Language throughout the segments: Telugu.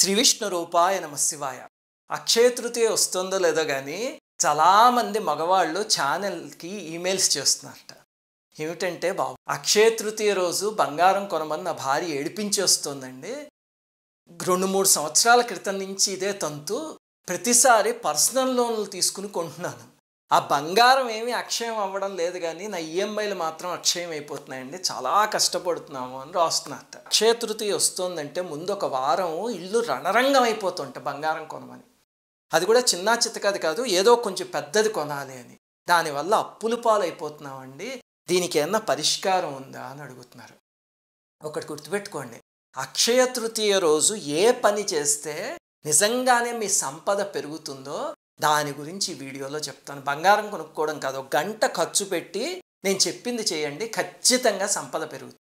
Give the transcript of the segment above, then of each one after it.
శ్రీ విష్ణు రూపాయ నమ శివాయ అక్షయ తృతీయ వస్తుందో లేదో కానీ చాలామంది మగవాళ్ళు ఛానల్కి ఈమెయిల్స్ చేస్తున్నారట ఏమిటంటే బాబు అక్షయ తృతీయ రోజు బంగారం కొనమని నా భార్య ఏడిపించేస్తుందండి రెండు మూడు సంవత్సరాల క్రితం నుంచి ఇదే తంతు ప్రతిసారి పర్సనల్ లోన్లు తీసుకుని కొంటున్నాను ఆ బంగారం ఏమి అక్షయం అవ్వడం లేదు కానీ నా ఈఎంఐలు e మాత్రం అక్షయం అయిపోతున్నాయండి చాలా కష్టపడుతున్నాము అని రాస్తున్నారు అక్షయ వస్తుందంటే ముందు ఒక వారం ఇల్లు రణరంగం అయిపోతుంట బంగారం కొనమని అది కూడా చిన్న చిత్తకది కాదు ఏదో కొంచెం పెద్దది కొనాలి అని దానివల్ల అప్పులు పాలైపోతున్నామండి దీనికి ఏమన్నా పరిష్కారం ఉందా అని అడుగుతున్నారు ఒకటి గుర్తుపెట్టుకోండి అక్షయ తృతీయ రోజు ఏ పని చేస్తే నిజంగానే మీ సంపద పెరుగుతుందో దాని గురించి వీడియోలో చెప్తాను బంగారం కొనుక్కోవడం కాదు గంట ఖర్చు పెట్టి నేను చెప్పింది చేయండి ఖచ్చితంగా సంపద పెరుగుతుంది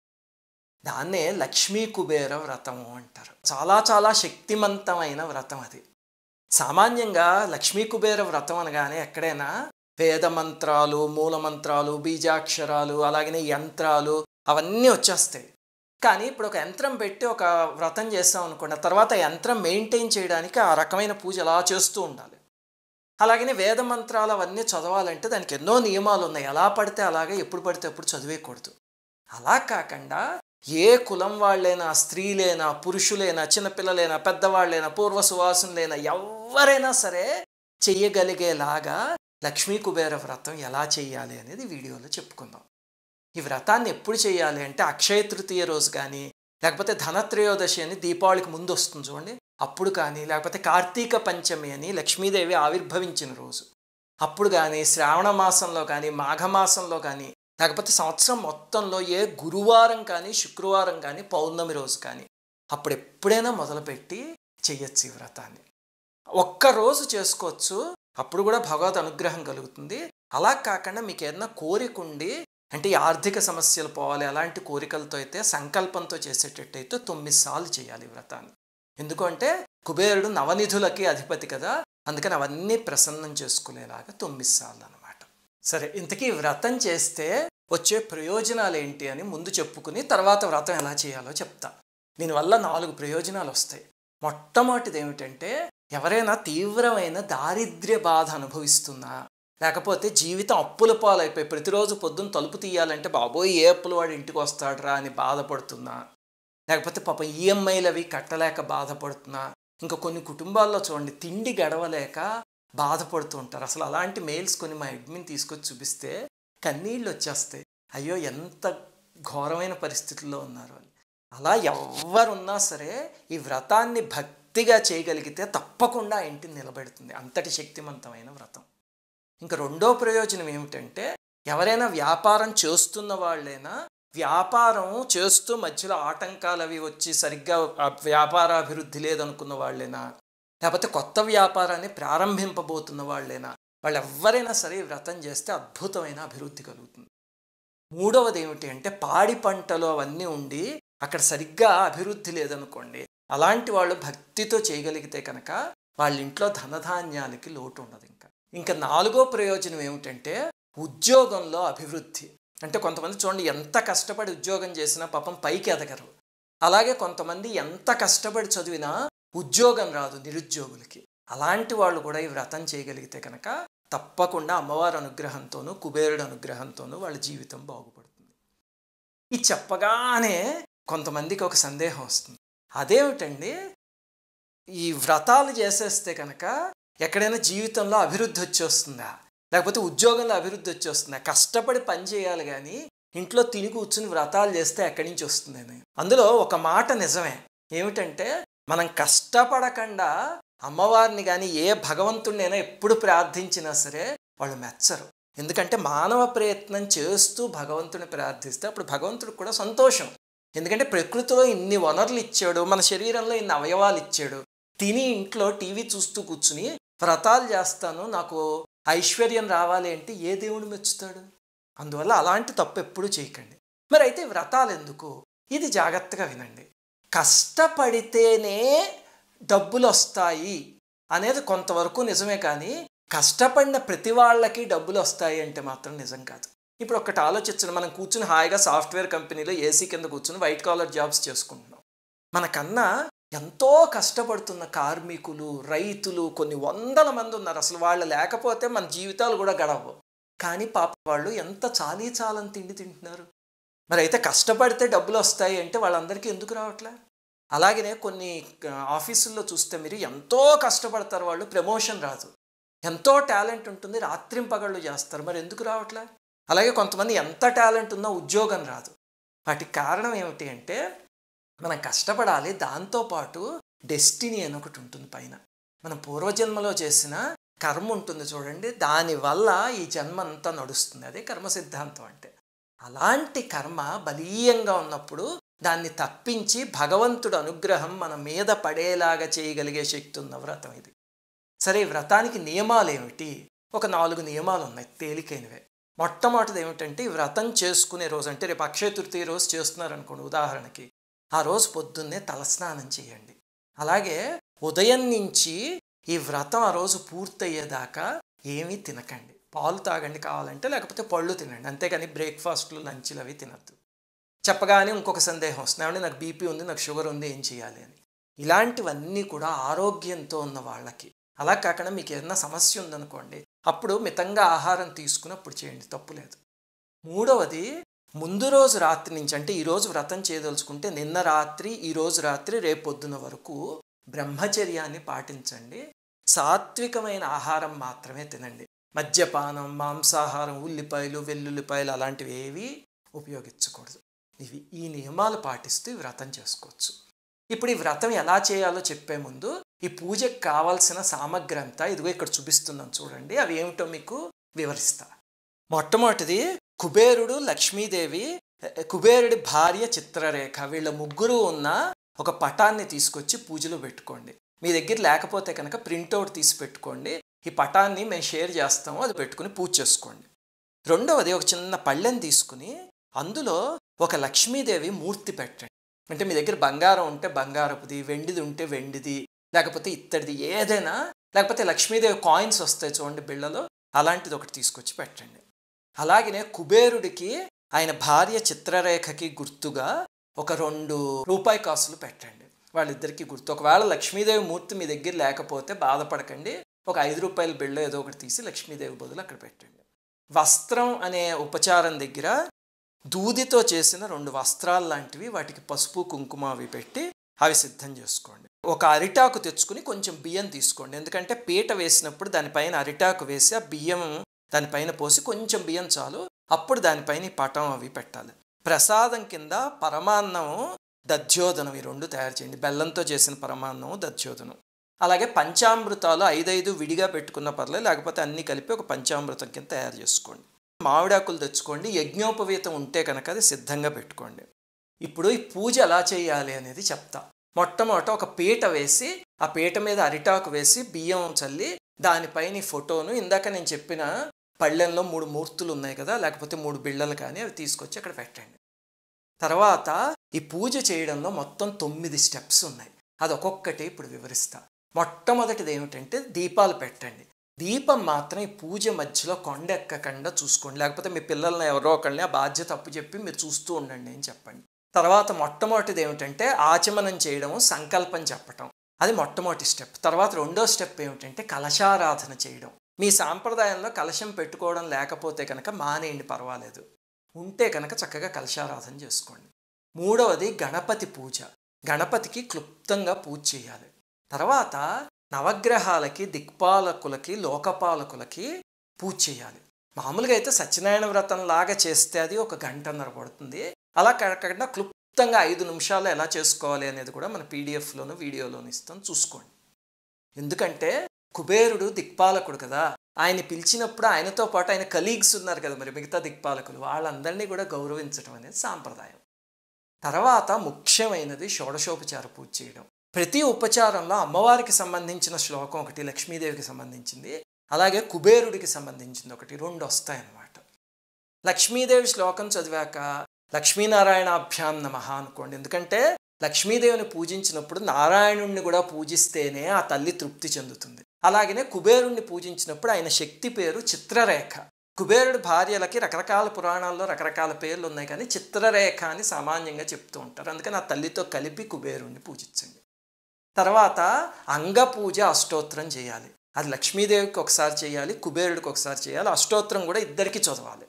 దాన్నే లక్ష్మీ కుబేర వ్రతము అంటారు చాలా చాలా శక్తిమంతమైన వ్రతం అది సామాన్యంగా లక్ష్మీ కుబేర వ్రతం అనగానే ఎక్కడైనా వేద మంత్రాలు మూలమంత్రాలు బీజాక్షరాలు అలాగనే యంత్రాలు అవన్నీ వచ్చేస్తాయి కానీ ఇప్పుడు ఒక యంత్రం పెట్టి ఒక వ్రతం చేస్తాం అనుకున్న తర్వాత యంత్రం మెయింటైన్ చేయడానికి ఆ రకమైన పూజ అలా చేస్తూ ఉండాలి అలాగనే వేద మంత్రాలు అవన్నీ చదవాలంటే దానికి ఎన్నో నియమాలు ఉన్నాయి ఎలా పడితే అలాగే ఎప్పుడు పడితే అప్పుడు చదివేయకూడదు అలా కాకుండా ఏ కులం వాళ్ళైనా స్త్రీలైనా పురుషులైనా చిన్నపిల్లలైనా పెద్దవాళ్ళైనా పూర్వ సువాసనలైనా ఎవరైనా సరే చెయ్యగలిగేలాగా లక్ష్మీ కుబేర వ్రతం ఎలా చేయాలి అనేది వీడియోలో చెప్పుకుందాం ఈ వ్రతాన్ని ఎప్పుడు చేయాలి అంటే అక్షయ తృతీయ రోజు కానీ లేకపోతే ధనత్రయోదశి అని దీపావళికి ముందు వస్తుంది చూడండి అప్పుడు కానీ లేకపోతే కార్తీక పంచమి అని లక్ష్మీదేవి ఆవిర్భవించిన రోజు అప్పుడు కానీ శ్రావణ మాసంలో కానీ మాఘమాసంలో కానీ లేకపోతే సంవత్సరం మొత్తంలో ఏ గురువారం కానీ శుక్రవారం కానీ పౌర్ణమి రోజు కానీ అప్పుడు ఎప్పుడైనా మొదలుపెట్టి చెయ్యొచ్చు ఈ వ్రతాన్ని ఒక్కరోజు చేసుకోవచ్చు అప్పుడు కూడా భగవద్ అనుగ్రహం కలుగుతుంది అలా కాకుండా మీకు ఏదైనా కోరిక ఉండి అంటే ఆర్థిక సమస్యలు పోవాలి అలాంటి కోరికలతో అయితే సంకల్పంతో చేసేటట్టయితే తొమ్మిది సార్లు చేయాలి వ్రతాన్ని ఎందుకంటే కుబేరుడు నవనిధులకి అధిపతి కదా అందుకని అవన్నీ ప్రసన్నం చేసుకునేలాగా తొమ్మిది సార్లు అనమాట సరే ఇంతకీ వ్రతం చేస్తే వచ్చే ప్రయోజనాలు ఏంటి అని ముందు చెప్పుకుని తర్వాత వ్రతం ఎలా చేయాలో చెప్తా దీనివల్ల నాలుగు ప్రయోజనాలు వస్తాయి మొట్టమొదటిది ఏమిటంటే ఎవరైనా తీవ్రమైన దారిద్ర్య బాధ అనుభవిస్తున్నా లేకపోతే జీవితం అప్పుల పాలైపోయి ప్రతిరోజు పొద్దున్న తలుపు తీయాలంటే బాబోయ్ ఏ అప్పులు వాడు ఇంటికి వస్తాడురా అని బాధపడుతున్నా లేకపోతే పాపం ఈఎంఐలు e అవి కట్టలేక బాధపడుతున్నా ఇంకా కొన్ని కుటుంబాల్లో చూడండి తిండి గడవలేక బాధపడుతూ ఉంటారు అసలు అలాంటి మెయిల్స్ కొన్ని మా అడ్మిన్ తీసుకొచ్చి చూపిస్తే కన్నీళ్ళు వచ్చేస్తాయి అయ్యో ఎంత ఘోరమైన పరిస్థితుల్లో ఉన్నారు అని అలా ఎవరున్నా సరే ఈ వ్రతాన్ని భక్తిగా చేయగలిగితే తప్పకుండా ఇంటిని నిలబెడుతుంది అంతటి శక్తివంతమైన వ్రతం ఇంకా రెండో ప్రయోజనం ఏమిటంటే ఎవరైనా వ్యాపారం చేస్తున్న వాళ్ళైనా వ్యాపారం చేస్తూ మధ్యలో ఆటంకాలు అవి వచ్చి సరిగ్గా వ్యాపార అభివృద్ధి లేదనుకున్న వాళ్ళేనా లేకపోతే కొత్త వ్యాపారాన్ని ప్రారంభింపబోతున్న వాళ్ళేనా వాళ్ళు ఎవరైనా సరే వ్రతం చేస్తే అద్భుతమైన అభివృద్ధి కలుగుతుంది మూడవది ఏమిటి అంటే పాడి పంటలు అవన్నీ ఉండి అక్కడ సరిగ్గా అభివృద్ధి లేదనుకోండి అలాంటి వాళ్ళు భక్తితో చేయగలిగితే కనుక వాళ్ళ ఇంట్లో ధనధాన్యాలకి లోటు ఉండదు ఇంకా ఇంకా నాలుగో ప్రయోజనం ఏమిటంటే ఉద్యోగంలో అభివృద్ధి అంటే కొంతమంది చూడండి ఎంత కష్టపడి ఉద్యోగం చేసినా పాపం పైకి ఎదగరు అలాగే కొంతమంది ఎంత కష్టపడి చదివినా ఉద్యోగం రాదు నిరుద్యోగులకి అలాంటి వాళ్ళు కూడా ఈ వ్రతం చేయగలిగితే కనుక తప్పకుండా అమ్మవారి అనుగ్రహంతోనూ కుబేరుడు అనుగ్రహంతోనూ వాళ్ళ జీవితం బాగుపడుతుంది ఈ చెప్పగానే కొంతమందికి ఒక సందేహం వస్తుంది అదేమిటండి ఈ వ్రతాలు చేసేస్తే కనుక ఎక్కడైనా జీవితంలో అభివృద్ధి వచ్చేస్తుందా లేకపోతే ఉద్యోగంలో అభివృద్ధి వచ్చేస్తుంది కష్టపడి పని చేయాలి కానీ ఇంట్లో తిని కూర్చుని వ్రతాలు చేస్తే ఎక్కడి నుంచి వస్తుంది అందులో ఒక మాట నిజమే ఏమిటంటే మనం కష్టపడకుండా అమ్మవారిని కానీ ఏ భగవంతుడినైనా ఎప్పుడు ప్రార్థించినా సరే వాళ్ళు మెచ్చరు ఎందుకంటే మానవ ప్రయత్నం చేస్తూ భగవంతుని ప్రార్థిస్తే అప్పుడు భగవంతుడు కూడా సంతోషం ఎందుకంటే ప్రకృతిలో ఇన్ని వనరులు ఇచ్చాడు మన శరీరంలో ఇన్ని అవయవాలు ఇచ్చాడు తిని ఇంట్లో టీవీ చూస్తూ కూర్చుని వ్రతాలు చేస్తాను నాకు ఐశ్వర్యం రావాలి అంటే ఏ దేవుడు మెచ్చుతాడు అందువల్ల అలాంటి తప్పు ఎప్పుడూ చేయకండి మరి అయితే వ్రతాలు ఎందుకు ఇది జాగ్రత్తగా వినండి కష్టపడితేనే డబ్బులు వస్తాయి అనేది కొంతవరకు నిజమే కానీ కష్టపడిన ప్రతి వాళ్ళకి డబ్బులు వస్తాయి అంటే మాత్రం నిజం కాదు ఇప్పుడు ఒకటి ఆలోచించండి మనం కూర్చుని హాయిగా సాఫ్ట్వేర్ కంపెనీలో ఏసీ కింద కూర్చుని వైట్ కాలర్ జాబ్స్ చేసుకుంటున్నాం మనకన్నా ఎంతో కష్టపడుతున్న కార్మికులు రైతులు కొన్ని వందల మంది ఉన్నారు అసలు వాళ్ళు లేకపోతే మన జీవితాలు కూడా గడవు కానీ పాప వాళ్ళు ఎంత చాలీ చాలని తిండి తింటున్నారు మరి అయితే కష్టపడితే డబ్బులు వస్తాయి అంటే వాళ్ళందరికీ ఎందుకు రావట్లే అలాగనే కొన్ని ఆఫీసుల్లో చూస్తే మీరు ఎంతో కష్టపడతారు వాళ్ళు ప్రమోషన్ రాదు ఎంతో టాలెంట్ ఉంటుంది రాత్రింపగళ్ళు చేస్తారు మరి ఎందుకు రావట్లే అలాగే కొంతమంది ఎంత టాలెంట్ ఉన్నా ఉద్యోగం రాదు వాటికి కారణం ఏమిటి అంటే మనం కష్టపడాలి దాంతోపాటు డెస్టినీ అని ఒకటి ఉంటుంది పైన మనం పూర్వజన్మలో చేసిన కర్మ ఉంటుంది చూడండి దానివల్ల ఈ జన్మ అంతా నడుస్తుంది అదే కర్మ సిద్ధాంతం అంటే అలాంటి కర్మ బలీయంగా ఉన్నప్పుడు దాన్ని తప్పించి భగవంతుడు అనుగ్రహం మన మీద పడేలాగా చేయగలిగే శక్తి ఉన్న వ్రతం ఇది సరే వ్రతానికి నియమాలు ఏమిటి ఒక నాలుగు నియమాలు ఉన్నాయి తేలికైనవే మొట్టమొదటిది ఏమిటంటే వ్రతం చేసుకునే రోజు అంటే రేపు అక్షయ తృతీయ రోజు చేస్తున్నారనుకోండి ఉదాహరణకి ఆ రోజు పొద్దున్నే తలస్నానం చేయండి అలాగే ఉదయం నుంచి ఈ వ్రతం ఆ రోజు పూర్తయ్యేదాకా ఏమీ తినకండి పాలు తాగండి కావాలంటే లేకపోతే పళ్ళు తినండి అంతేకాని బ్రేక్ఫాస్ట్లు లంచ్లు అవి తినద్దు చెప్పగానే ఇంకొక సందేహం వస్తుంది నాకు బీపీ ఉంది నాకు షుగర్ ఉంది ఏం చేయాలి అని ఇలాంటివన్నీ కూడా ఆరోగ్యంతో ఉన్న వాళ్ళకి అలా కాకుండా మీకు ఏదైనా సమస్య ఉందనుకోండి అప్పుడు మితంగా ఆహారం తీసుకుని అప్పుడు చేయండి లేదు మూడవది ముందు రోజు రాత్రి నుంచి అంటే ఈరోజు వ్రతం చేయదలుచుకుంటే నిన్న రాత్రి ఈరోజు రాత్రి రేపొద్దున వరకు బ్రహ్మచర్యాన్ని పాటించండి సాత్వికమైన ఆహారం మాత్రమే తినండి మద్యపానం మాంసాహారం ఉల్లిపాయలు వెల్లుల్లిపాయలు అలాంటివి ఏవి ఉపయోగించకూడదు ఇవి ఈ నియమాలు పాటిస్తూ వ్రతం చేసుకోవచ్చు ఇప్పుడు ఈ వ్రతం ఎలా చేయాలో చెప్పే ముందు ఈ పూజకు కావాల్సిన సామగ్రి అంతా ఇదిగో ఇక్కడ చూపిస్తున్నాను చూడండి అవి ఏమిటో మీకు వివరిస్తా మొట్టమొదటిది కుబేరుడు లక్ష్మీదేవి కుబేరుడి భార్య చిత్రరేఖ వీళ్ళ ముగ్గురు ఉన్న ఒక పటాన్ని తీసుకొచ్చి పూజలో పెట్టుకోండి మీ దగ్గర లేకపోతే కనుక ప్రింట్అవుట్ తీసి పెట్టుకోండి ఈ పటాన్ని మేము షేర్ చేస్తాము అది పెట్టుకుని పూజ చేసుకోండి రెండవది ఒక చిన్న పళ్ళెం తీసుకుని అందులో ఒక లక్ష్మీదేవి మూర్తి పెట్టండి అంటే మీ దగ్గర బంగారం ఉంటే బంగారపుది వెండిది ఉంటే వెండిది లేకపోతే ఇత్తడిది ఏదైనా లేకపోతే లక్ష్మీదేవి కాయిన్స్ వస్తాయి చూడండి బిళ్ళలో అలాంటిది ఒకటి తీసుకొచ్చి పెట్టండి అలాగనే కుబేరుడికి ఆయన భార్య చిత్రరేఖకి గుర్తుగా ఒక రెండు రూపాయి కాసులు పెట్టండి వాళ్ళిద్దరికీ గుర్తు ఒకవేళ లక్ష్మీదేవి మూర్తి మీ దగ్గర లేకపోతే బాధపడకండి ఒక ఐదు రూపాయల బిళ్ళ ఏదో ఒకటి తీసి లక్ష్మీదేవి బదులు అక్కడ పెట్టండి వస్త్రం అనే ఉపచారం దగ్గర దూదితో చేసిన రెండు వస్త్రాలు లాంటివి వాటికి పసుపు కుంకుమ అవి పెట్టి అవి సిద్ధం చేసుకోండి ఒక అరిటాకు తెచ్చుకుని కొంచెం బియ్యం తీసుకోండి ఎందుకంటే పీట వేసినప్పుడు దానిపైన అరిటాకు వేసి ఆ బియ్యం దానిపైన పోసి కొంచెం బియ్యం చాలు అప్పుడు దానిపైన ఈ పటం అవి పెట్టాలి ప్రసాదం కింద పరమాన్నము దధ్యోదనం ఈ రెండు తయారు చేయండి బెల్లంతో చేసిన పరమాన్నము దధ్యోదనం అలాగే పంచామృతాలు ఐదైదు విడిగా పెట్టుకున్న పర్లేదు లేకపోతే అన్నీ కలిపి ఒక పంచామృతం కింద తయారు చేసుకోండి మామిడాకులు తెచ్చుకోండి యజ్ఞోపవీతం ఉంటే కనుక అది సిద్ధంగా పెట్టుకోండి ఇప్పుడు ఈ పూజ ఎలా చేయాలి అనేది చెప్తా మొట్టమొదట ఒక పీట వేసి ఆ పీట మీద అరిటాకు వేసి బియ్యం చల్లి దానిపైన ఈ ఫోటోను ఇందాక నేను చెప్పిన పళ్ళెంలో మూడు మూర్తులు ఉన్నాయి కదా లేకపోతే మూడు బిళ్ళలు కానీ అవి తీసుకొచ్చి అక్కడ పెట్టండి తర్వాత ఈ పూజ చేయడంలో మొత్తం తొమ్మిది స్టెప్స్ ఉన్నాయి అది ఒక్కొక్కటి ఇప్పుడు వివరిస్తా మొట్టమొదటిది ఏమిటంటే దీపాలు పెట్టండి దీపం మాత్రం ఈ పూజ మధ్యలో కొండ ఎక్కకుండా చూసుకోండి లేకపోతే మీ పిల్లల్ని ఎవరో ఒకళ్ళని ఆ బాధ్యత అప్పు చెప్పి మీరు చూస్తూ ఉండండి అని చెప్పండి తర్వాత మొట్టమొదటిది ఏమిటంటే ఆచమనం చేయడం సంకల్పం చెప్పటం అది మొట్టమొదటి స్టెప్ తర్వాత రెండో స్టెప్ ఏమిటంటే కలశారాధన చేయడం మీ సాంప్రదాయంలో కలశం పెట్టుకోవడం లేకపోతే కనుక మానేయండి పర్వాలేదు ఉంటే కనుక చక్కగా కలశారాధన చేసుకోండి మూడవది గణపతి పూజ గణపతికి క్లుప్తంగా పూజ చేయాలి తర్వాత నవగ్రహాలకి దిక్పాలకులకి లోకపాలకులకి పూజ చేయాలి మామూలుగా అయితే సత్యనారాయణ వ్రతం లాగా చేస్తే అది ఒక గంటన్నర పడుతుంది అలా కాకుండా క్లుప్తంగా ఐదు నిమిషాలు ఎలా చేసుకోవాలి అనేది కూడా మన పీడిఎఫ్లోను వీడియోలోను ఇస్తాం చూసుకోండి ఎందుకంటే కుబేరుడు దిక్పాలకుడు కదా ఆయన పిలిచినప్పుడు ఆయనతో పాటు ఆయన కలీగ్స్ ఉన్నారు కదా మరి మిగతా దిక్పాలకులు వాళ్ళందరినీ కూడా గౌరవించడం అనేది సాంప్రదాయం తర్వాత ముఖ్యమైనది షోడశోపచార పూజ చేయడం ప్రతి ఉపచారంలో అమ్మవారికి సంబంధించిన శ్లోకం ఒకటి లక్ష్మీదేవికి సంబంధించింది అలాగే కుబేరుడికి సంబంధించింది ఒకటి రెండు వస్తాయన్నమాట లక్ష్మీదేవి శ్లోకం చదివాక లక్ష్మీనారాయణాభ్యాం నమ అనుకోండి ఎందుకంటే లక్ష్మీదేవిని పూజించినప్పుడు నారాయణుణ్ణి కూడా పూజిస్తేనే ఆ తల్లి తృప్తి చెందుతుంది అలాగనే కుబేరుణ్ణి పూజించినప్పుడు ఆయన శక్తి పేరు చిత్రరేఖ కుబేరుడు భార్యలకి రకరకాల పురాణాల్లో రకరకాల పేర్లు ఉన్నాయి కానీ చిత్రరేఖ అని సామాన్యంగా చెప్తూ ఉంటారు అందుకని ఆ తల్లితో కలిపి కుబేరుణ్ణి పూజించండి తర్వాత అంగపూజ అష్టోత్తరం చేయాలి అది లక్ష్మీదేవికి ఒకసారి చేయాలి కుబేరుడికి ఒకసారి చేయాలి అష్టోత్తరం కూడా ఇద్దరికి చదవాలి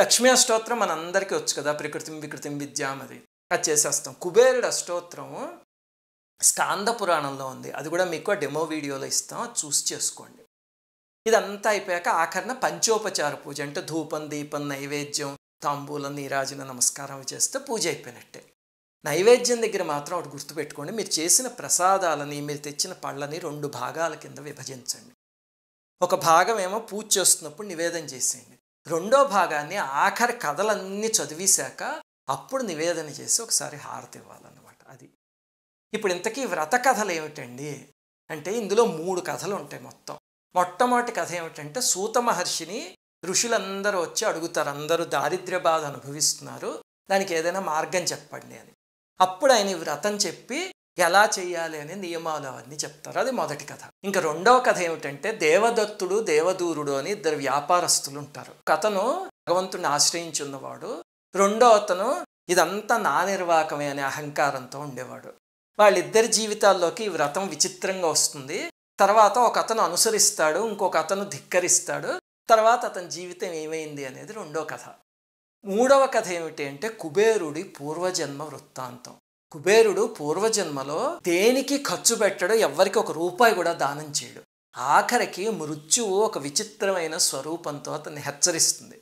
లక్ష్మీ అష్టోత్రం మనందరికీ వచ్చు కదా ప్రకృతి వికృతి విద్యామది అది చేసేస్తాం కుబేరుడు అష్టోత్తరము స్కాంద పురాణంలో ఉంది అది కూడా మీకు డెమో వీడియోలో ఇస్తాం చూసి చేసుకోండి ఇదంతా అయిపోయాక ఆఖరణ పంచోపచార పూజ అంటే ధూపం దీపం నైవేద్యం తాంబూలం నీరాజన నమస్కారం చేస్తే పూజ అయిపోయినట్టే నైవేద్యం దగ్గర మాత్రం ఒకటి గుర్తుపెట్టుకోండి మీరు చేసిన ప్రసాదాలని మీరు తెచ్చిన పళ్ళని రెండు భాగాల కింద విభజించండి ఒక భాగం ఏమో పూజ చేస్తున్నప్పుడు నివేదన చేసేయండి రెండో భాగాన్ని ఆఖరి కథలన్నీ చదివేశాక అప్పుడు నివేదన చేసి ఒకసారి హారతి ఇవ్వాలన్నమాట అది ఇప్పుడు ఇంతకీ వ్రత కథలు ఏమిటండి అంటే ఇందులో మూడు కథలు ఉంటాయి మొత్తం మొట్టమొదటి కథ ఏమిటంటే సూత మహర్షిని ఋషులందరూ వచ్చి అడుగుతారు అందరూ దారిద్ర్య బాధ అనుభవిస్తున్నారు దానికి ఏదైనా మార్గం చెప్పండి అని అప్పుడు ఆయన వ్రతం చెప్పి ఎలా చేయాలి అనే నియమాలు అవన్నీ చెప్తారు అది మొదటి కథ ఇంకా రెండవ కథ ఏమిటంటే దేవదత్తుడు దేవదూరుడు అని ఇద్దరు వ్యాపారస్తులు ఉంటారు కథను భగవంతుడిని ఆశ్రయించున్నవాడు రెండో అతను ఇదంతా నా నిర్వాహకమే అనే అహంకారంతో ఉండేవాడు వాళ్ళిద్దరి జీవితాల్లోకి వ్రతం విచిత్రంగా వస్తుంది తర్వాత ఒక అతను అనుసరిస్తాడు ఇంకొక అతను ధిక్కరిస్తాడు తర్వాత అతని జీవితం ఏమైంది అనేది రెండో కథ మూడవ కథ ఏమిటి అంటే కుబేరుడి పూర్వజన్మ వృత్తాంతం కుబేరుడు పూర్వజన్మలో దేనికి ఖర్చు పెట్టడు ఎవ్వరికి ఒక రూపాయి కూడా దానం చేయడు ఆఖరికి మృత్యువు ఒక విచిత్రమైన స్వరూపంతో అతన్ని హెచ్చరిస్తుంది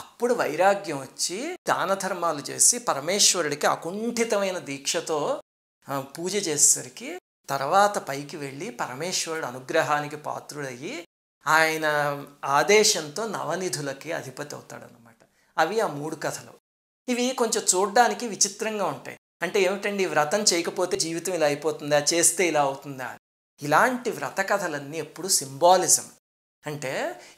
అప్పుడు వైరాగ్యం వచ్చి దాన ధర్మాలు చేసి పరమేశ్వరుడికి అకుంఠితమైన దీక్షతో పూజ చేసేసరికి తర్వాత పైకి వెళ్ళి పరమేశ్వరుడు అనుగ్రహానికి పాత్రుడయ్యి ఆయన ఆదేశంతో నవనిధులకి అధిపతి అవుతాడనమాట అవి ఆ మూడు కథలు ఇవి కొంచెం చూడ్డానికి విచిత్రంగా ఉంటాయి అంటే ఏమిటండి వ్రతం చేయకపోతే జీవితం ఇలా అయిపోతుందా చేస్తే ఇలా అవుతుందా ఇలాంటి వ్రత కథలన్నీ ఎప్పుడు సింబాలిజం అంటే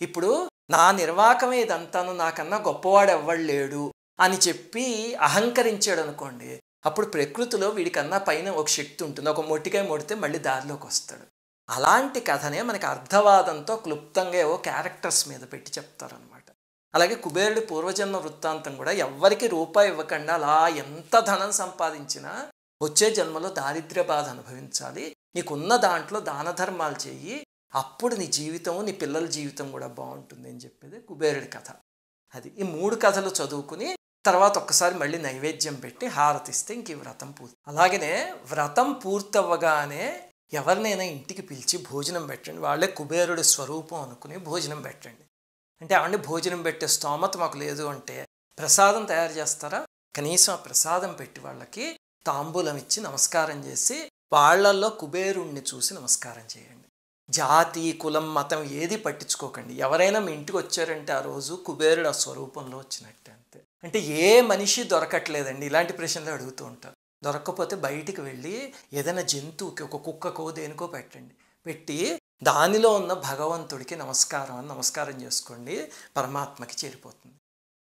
ఇప్పుడు నా నిర్వాకమే ఇదంతాను నాకన్నా గొప్పవాడు ఎవ్వడు లేడు అని చెప్పి అహంకరించాడు అనుకోండి అప్పుడు ప్రకృతిలో వీడికన్నా పైన ఒక శక్తి ఉంటుంది ఒక మొట్టికాయ మొడితే మళ్ళీ దారిలోకి వస్తాడు అలాంటి కథనే మనకి అర్థవాదంతో క్లుప్తంగా ఏవో క్యారెక్టర్స్ మీద పెట్టి చెప్తారనమాట అలాగే కుబేరుడి పూర్వజన్మ వృత్తాంతం కూడా ఎవ్వరికి రూపాయి ఇవ్వకుండా అలా ఎంత ధనం సంపాదించినా వచ్చే జన్మలో దారిద్ర్య బాధ అనుభవించాలి నీకున్న దాంట్లో దాన ధర్మాలు చేయి అప్పుడు నీ జీవితము నీ పిల్లల జీవితం కూడా బాగుంటుంది అని చెప్పేది కుబేరుడి కథ అది ఈ మూడు కథలు చదువుకుని తర్వాత ఒక్కసారి మళ్ళీ నైవేద్యం పెట్టి హారతిస్తే ఇంక ఈ వ్రతం పూర్తి అలాగనే వ్రతం పూర్తవ్వగానే ఎవరినైనా ఇంటికి పిలిచి భోజనం పెట్టండి వాళ్ళే కుబేరుడి స్వరూపం అనుకుని భోజనం పెట్టండి అంటే ఆవిడ భోజనం పెట్టే స్తోమత మాకు లేదు అంటే ప్రసాదం తయారు చేస్తారా కనీసం ఆ ప్రసాదం పెట్టి వాళ్ళకి తాంబూలం ఇచ్చి నమస్కారం చేసి వాళ్ళల్లో కుబేరుణ్ణి చూసి నమస్కారం చేయండి జాతి కులం మతం ఏది పట్టించుకోకండి ఎవరైనా మీ ఇంటికి వచ్చారంటే ఆ రోజు కుబేరుడు ఆ స్వరూపంలో వచ్చినట్టే అంతే అంటే ఏ మనిషి దొరకట్లేదండి ఇలాంటి ప్రశ్నలు అడుగుతూ ఉంటారు దొరకకపోతే బయటికి వెళ్ళి ఏదైనా జంతువుకి ఒక కుక్కకో దేనికో పెట్టండి పెట్టి దానిలో ఉన్న భగవంతుడికి నమస్కారం అని నమస్కారం చేసుకోండి పరమాత్మకి చేరిపోతుంది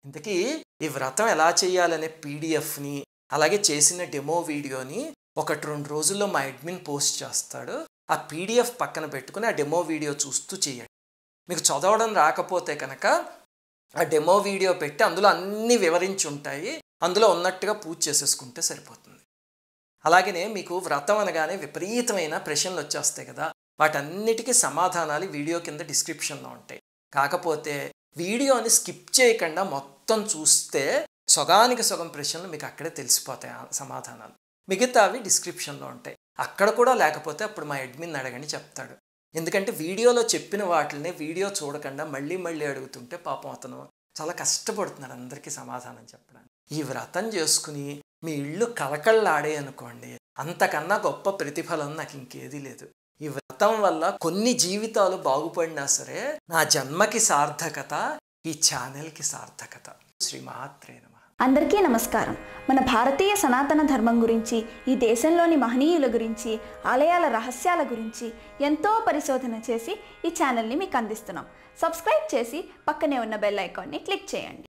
ఇంతకీ ఈ వ్రతం ఎలా చేయాలనే పీడిఎఫ్ని అలాగే చేసిన డెమో వీడియోని ఒకటి రెండు రోజుల్లో మా అడ్మిన్ పోస్ట్ చేస్తాడు ఆ పీడిఎఫ్ పక్కన పెట్టుకుని ఆ డెమో వీడియో చూస్తూ చేయండి మీకు చదవడం రాకపోతే కనుక ఆ డెమో వీడియో పెట్టి అందులో అన్నీ వివరించి ఉంటాయి అందులో ఉన్నట్టుగా పూజ చేసేసుకుంటే సరిపోతుంది అలాగనే మీకు వ్రతం అనగానే విపరీతమైన ప్రశ్నలు వచ్చేస్తాయి కదా వాటన్నిటికీ సమాధానాలు వీడియో కింద డిస్క్రిప్షన్లో ఉంటాయి కాకపోతే వీడియోని స్కిప్ చేయకుండా మొత్తం చూస్తే సొగానికి సొగం ప్రశ్నలు మీకు అక్కడే తెలిసిపోతాయి సమాధానాలు మిగతా అవి డిస్క్రిప్షన్లో ఉంటాయి అక్కడ కూడా లేకపోతే అప్పుడు మా అడ్మిన్ అడగండి చెప్తాడు ఎందుకంటే వీడియోలో చెప్పిన వాటిని వీడియో చూడకుండా మళ్ళీ మళ్ళీ అడుగుతుంటే పాపం అతను చాలా కష్టపడుతున్నాడు అందరికీ సమాధానం చెప్పడానికి ఈ వ్రతం చేసుకుని మీ ఇళ్ళు కలకళ్ళాడే అనుకోండి అంతకన్నా గొప్ప ప్రతిఫలం నాకు ఇంకేదీ లేదు ఈ వ్రతం వల్ల కొన్ని జీవితాలు బాగుపడినా సరే నా జన్మకి సార్థకత ఈ ఛానల్కి సార్థకత శ్రీ మహాత్రేనం అందరికీ నమస్కారం మన భారతీయ సనాతన ధర్మం గురించి ఈ దేశంలోని మహనీయుల గురించి ఆలయాల రహస్యాల గురించి ఎంతో పరిశోధన చేసి ఈ ఛానల్ని మీకు అందిస్తున్నాం సబ్స్క్రైబ్ చేసి పక్కనే ఉన్న బెల్ ఐకాన్ని క్లిక్ చేయండి